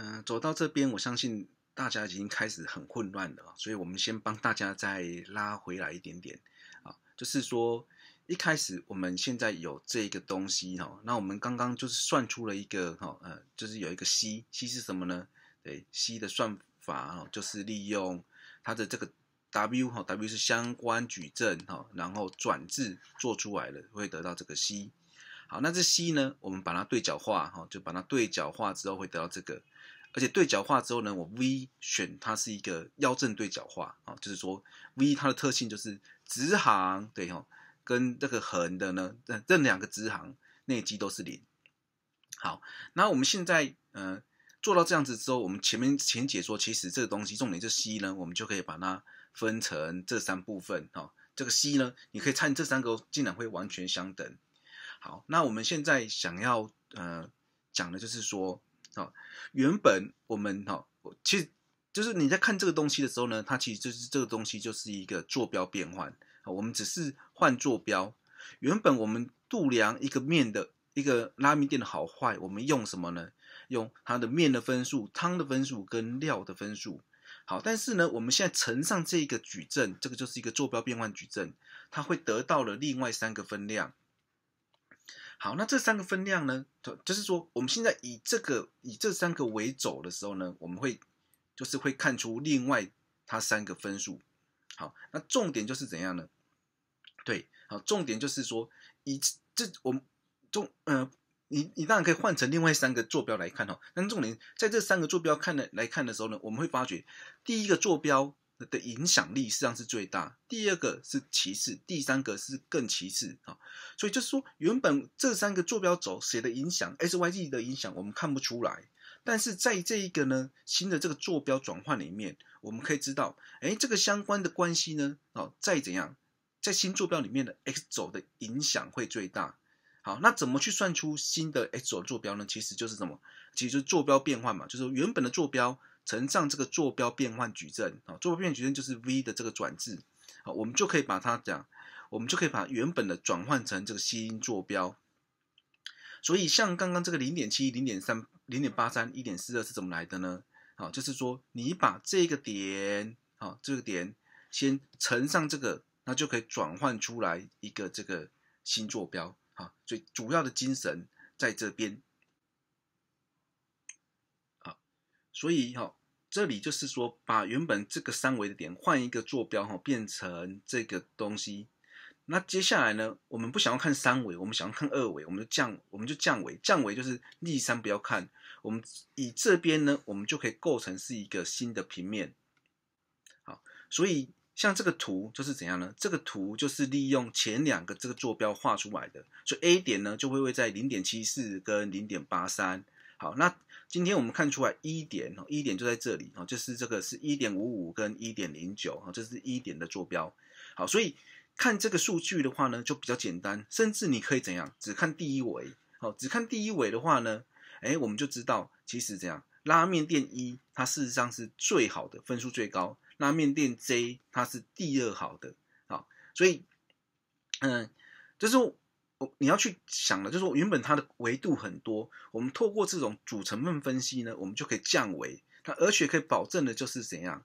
嗯，走到这边，我相信大家已经开始很混乱了，所以我们先帮大家再拉回来一点点啊，就是说一开始我们现在有这个东西哈，那我们刚刚就是算出了一个哈，呃，就是有一个 C，C 是什么呢？对，C 的算法哦，就是利用它的这个 W 哈，W 是相关矩阵哈，然后转置做出来了，会得到这个 C。好，那这 C 呢，我们把它对角化哈，就把它对角化之后会得到这个。而且对角化之后呢，我 V 选它是一个腰正对角化啊，就是说 V 它的特性就是直行对哦，跟这个横的呢，任任两个直行内积都是零。好，那我们现在呃做到这样子之后，我们前面前解说其实这个东西重点就 C 呢，我们就可以把它分成这三部分哈。这个 C 呢，你可以看这三个竟然会完全相等。好，那我们现在想要呃讲的就是说。好，原本我们哈，其实就是你在看这个东西的时候呢，它其实就是这个东西就是一个坐标变换。我们只是换坐标。原本我们度量一个面的一个拉密电的好坏，我们用什么呢？用它的面的分数、汤的分数跟料的分数。好，但是呢，我们现在乘上这个矩阵，这个就是一个坐标变换矩阵，它会得到了另外三个分量。好，那这三个分量呢？它就是说，我们现在以这个以这三个为轴的时候呢，我们会就是会看出另外它三个分数。好，那重点就是怎样呢？对，好，重点就是说以这我们重呃，你你当然可以换成另外三个坐标来看哈。但重点在这三个坐标看的来看的时候呢，我们会发觉第一个坐标。的影响力实际上是最大，第二个是其次，第三个是更其次啊，所以就是说，原本这三个坐标轴谁的影响，XYZ 的影响我们看不出来，但是在这一个呢新的这个坐标转换里面，我们可以知道，哎，这个相关的关系呢，哦，再怎样，在新坐标里面的 X 轴的影响会最大，好，那怎么去算出新的 X 轴坐标呢？其实就是什么，其实就是坐标变换嘛，就是原本的坐标。乘上这个坐标变换矩阵啊，坐标变换矩阵就是 v 的这个转置啊，我们就可以把它讲，我们就可以把原本的转换成这个新坐标。所以像刚刚这个零点七、零点三、零点八三、一点四二是怎么来的呢？啊，就是说你把这个点啊，这个点先乘上这个，那就可以转换出来一个这个新坐标啊。所以主要的精神在这边啊，所以哈。这里就是说，把原本这个三维的点换一个坐标哈，变成这个东西。那接下来呢，我们不想要看三维，我们想要看二维，我们就降，我们就降维。降维就是逆三不要看，我们以这边呢，我们就可以构成是一个新的平面。好，所以像这个图就是怎样呢？这个图就是利用前两个这个坐标画出来的，所以 A 点呢就会位在零点七四跟零点八三。好，那今天我们看出来一点哦，一点就在这里哦，就是这个是一点五五跟一点零九啊，这是一点的坐标。好，所以看这个数据的话呢，就比较简单，甚至你可以怎样，只看第一维。好，只看第一维的话呢，哎，我们就知道其实这样，拉面店一它事实上是最好的，分数最高；拉面店 J 它是第二好的。好，所以嗯，就是。我你要去想了，就是说原本它的维度很多，我们透过这种主成分分析呢，我们就可以降维。那而且可以保证的就是怎样，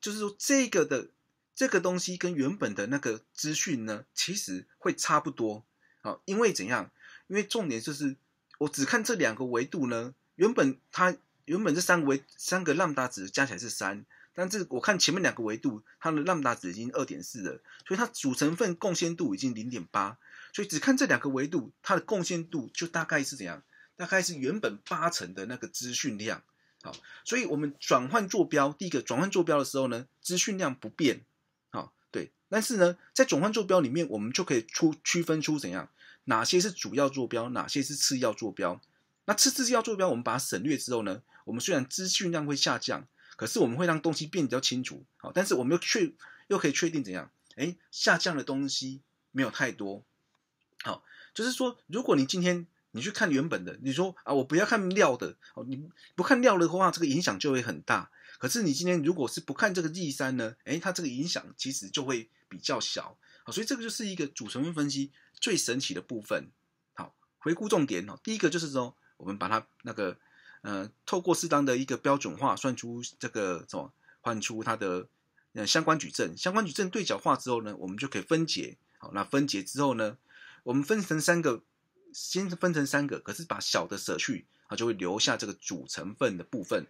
就是说这个的这个东西跟原本的那个资讯呢，其实会差不多。好，因为怎样？因为重点就是我只看这两个维度呢，原本它原本这三个维三个浪大值加起来是三。但这我看前面两个维度，它的 lambda 值已经二点四了，所以它主成分贡献度已经零点八，所以只看这两个维度，它的贡献度就大概是怎样？大概是原本八成的那个资讯量。好，所以我们转换坐标，第一个转换坐标的时候呢，资讯量不变。好，对，但是呢，在转换坐标里面，我们就可以出区分出怎样哪些是主要坐标，哪些是次要坐标。那次次要坐标我们把它省略之后呢，我们虽然资讯量会下降。可是我们会让东西变比较清楚，好，但是我们又确又可以确定怎样？哎，下降的东西没有太多，好，就是说，如果你今天你去看原本的，你说啊，我不要看料的，哦，你不看料的话，这个影响就会很大。可是你今天如果是不看这个 G 三呢，哎，它这个影响其实就会比较小，好，所以这个就是一个组成分析最神奇的部分。好，回顾重点哦，第一个就是说，我们把它那个。呃，透过适当的一个标准化，算出这个什么，换出它的呃相关矩阵，相关矩阵对角化之后呢，我们就可以分解。好，那分解之后呢，我们分成三个，先分成三个，可是把小的舍去啊，就会留下这个主成分的部分。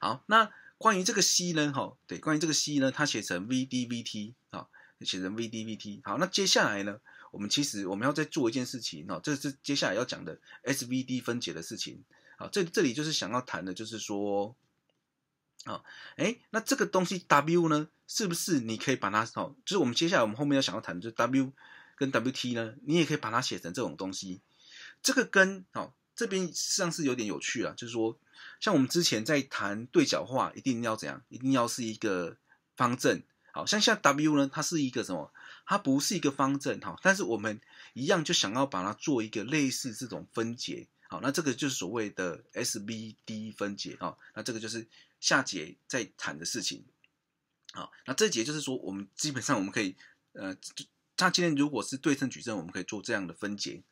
好，那关于这个 C 呢，哈，对，关于这个 C 呢，它写成 V D V T 啊，写成 V D V T。好，那接下来呢，我们其实我们要再做一件事情，哦，这是接下来要讲的 S V D 分解的事情。好，这这里就是想要谈的，就是说，啊，哎，那这个东西 W 呢，是不是你可以把它，哦，就是我们接下来我们后面要想要谈，的，就 W 跟 WT 呢，你也可以把它写成这种东西。这个跟哦，这边实际上是有点有趣啊，就是说，像我们之前在谈对角化，一定要怎样，一定要是一个方阵，好像像 W 呢，它是一个什么，它不是一个方阵，哈，但是我们一样就想要把它做一个类似这种分解。好，那这个就是所谓的 s b d 分解啊，那这个就是下节再谈的事情。好，那这节就是说，我们基本上我们可以，呃，它今天如果是对称矩阵，我们可以做这样的分解。